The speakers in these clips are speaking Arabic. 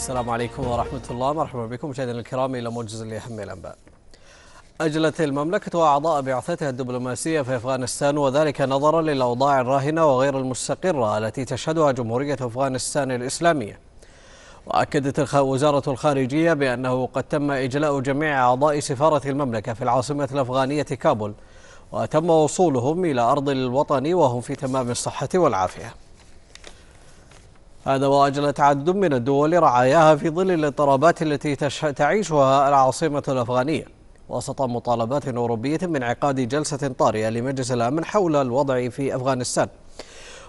السلام عليكم ورحمة الله مرحبا بكم مشاهدينا الكرام إلى موجز لأهم الأنباء أجلت المملكة وأعضاء بعثتها الدبلوماسية في أفغانستان وذلك نظرا للأوضاع الراهنة وغير المستقرة التي تشهدها جمهورية أفغانستان الإسلامية وأكدت وزارة الخارجية بأنه قد تم إجلاء جميع أعضاء سفارة المملكة في العاصمة الأفغانية كابول وتم وصولهم إلى أرض الوطن وهم في تمام الصحة والعافية هذا وأجل عدد من الدول رعاياها في ظل الاضطرابات التي تعيشها العاصمة الأفغانية وسط مطالبات أوروبية بانعقاد جلسة طارئة لمجلس الأمن حول الوضع في أفغانستان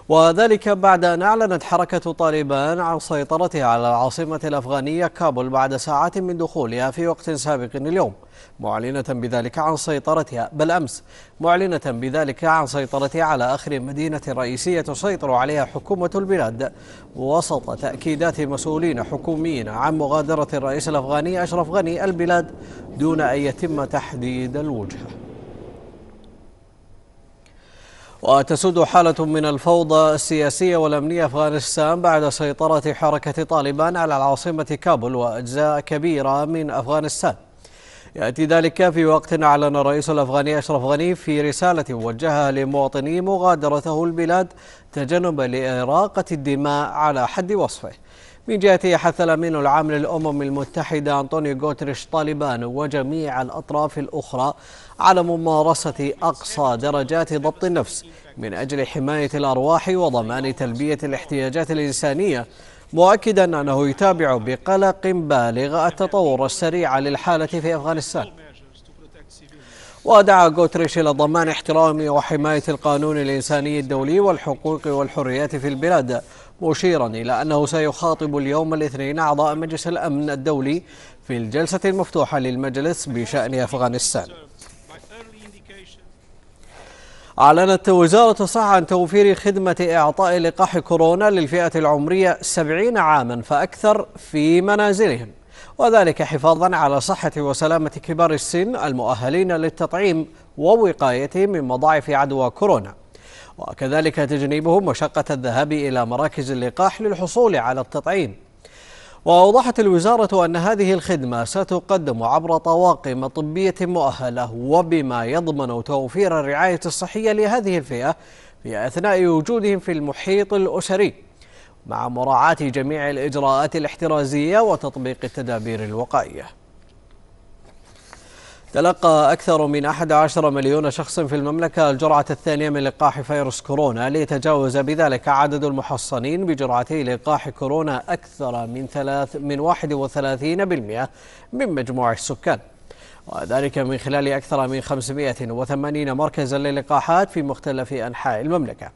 وذلك بعد أن أعلنت حركة طالبان عن سيطرتها على العاصمة الأفغانية كابول بعد ساعات من دخولها في وقت سابق اليوم معلنة بذلك عن سيطرتها بل أمس معلنة بذلك عن سيطرتها على آخر مدينة رئيسية تسيطر عليها حكومة البلاد وسط تأكيدات مسؤولين حكوميين عن مغادرة الرئيس الأفغاني أشرف غني البلاد دون أن يتم تحديد الوجهه وتسود حالة من الفوضى السياسية والأمنية أفغانستان بعد سيطرة حركة طالبان على العاصمة كابول وأجزاء كبيرة من أفغانستان يأتي ذلك في وقت أعلن الرئيس الأفغاني أشرف غني في رسالة وجهها لمواطني مغادرته البلاد تجنبا لإراقة الدماء على حد وصفه من جهته حث الأمين العام للأمم المتحدة أنطونيو غوتريش طالبان وجميع الأطراف الأخرى على ممارسة أقصى درجات ضبط النفس من أجل حماية الأرواح وضمان تلبية الاحتياجات الإنسانية مؤكدا أنه يتابع بقلق بالغ التطور السريع للحالة في أفغانستان ودعا غوتريش إلى ضمان احترام وحماية القانون الإنساني الدولي والحقوق والحريات في البلاد مشيرا إلى أنه سيخاطب اليوم الاثنين أعضاء مجلس الأمن الدولي في الجلسة المفتوحة للمجلس بشأن أفغانستان أعلنت وزارة الصحة عن توفير خدمة إعطاء لقاح كورونا للفئة العمرية 70 عاما فأكثر في منازلهم وذلك حفاظا على صحة وسلامة كبار السن المؤهلين للتطعيم ووقايتهم من مضاعف عدوى كورونا وكذلك تجنيبهم مشقة الذهاب إلى مراكز اللقاح للحصول على التطعيم وأوضحت الوزارة أن هذه الخدمة ستقدم عبر طواقم طبية مؤهلة وبما يضمن توفير الرعاية الصحية لهذه الفئة في أثناء وجودهم في المحيط الأسري مع مراعاة جميع الإجراءات الاحترازية وتطبيق التدابير الوقائية تلقى أكثر من 11 مليون شخص في المملكة الجرعة الثانية من لقاح فيروس كورونا ليتجاوز بذلك عدد المحصنين بجرعتي لقاح كورونا أكثر من ثلاث من 31% من مجموع السكان وذلك من خلال أكثر من 580 مركزا للقاحات في مختلف أنحاء المملكة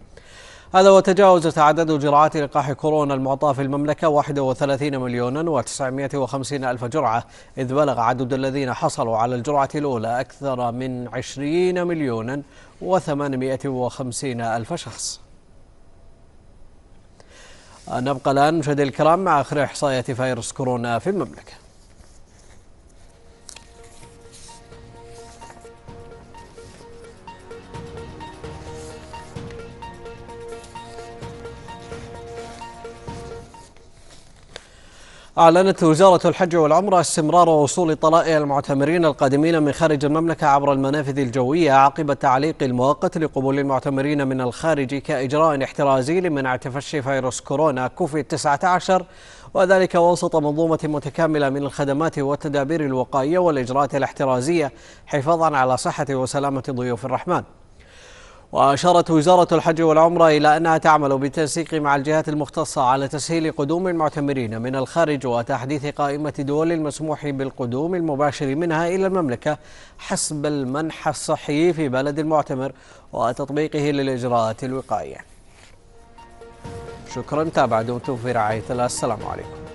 هذا وتجاوزت عدد جرعات لقاح كورونا المعطاة في المملكة 31 مليونا و950 ألف جرعة إذ بلغ عدد الذين حصلوا على الجرعة الأولى أكثر من 20 مليونا و850 ألف شخص نبقى الآن مشاهدي الكرام مع آخر إحصائية فيروس كورونا في المملكة أعلنت وزارة الحج والعمرة استمرار وصول طلائع المعتمرين القادمين من خارج المملكة عبر المنافذ الجوية عقب التعليق المؤقت لقبول المعتمرين من الخارج كإجراء احترازي لمنع تفشي فيروس كورونا كوفيد 19 وذلك وسط منظومة متكاملة من الخدمات والتدابير الوقائية والإجراءات الاحترازية حفاظا على صحة وسلامة ضيوف الرحمن وأشارت وزارة الحج والعمرة إلى أنها تعمل بالتنسيق مع الجهات المختصة على تسهيل قدوم المعتمرين من الخارج وتحديث قائمة دول المسموح بالقدوم المباشر منها إلى المملكة حسب المنح الصحي في بلد المعتمر وتطبيقه للإجراءات الوقائية شكرا تابع دمتم في رعاية الله السلام عليكم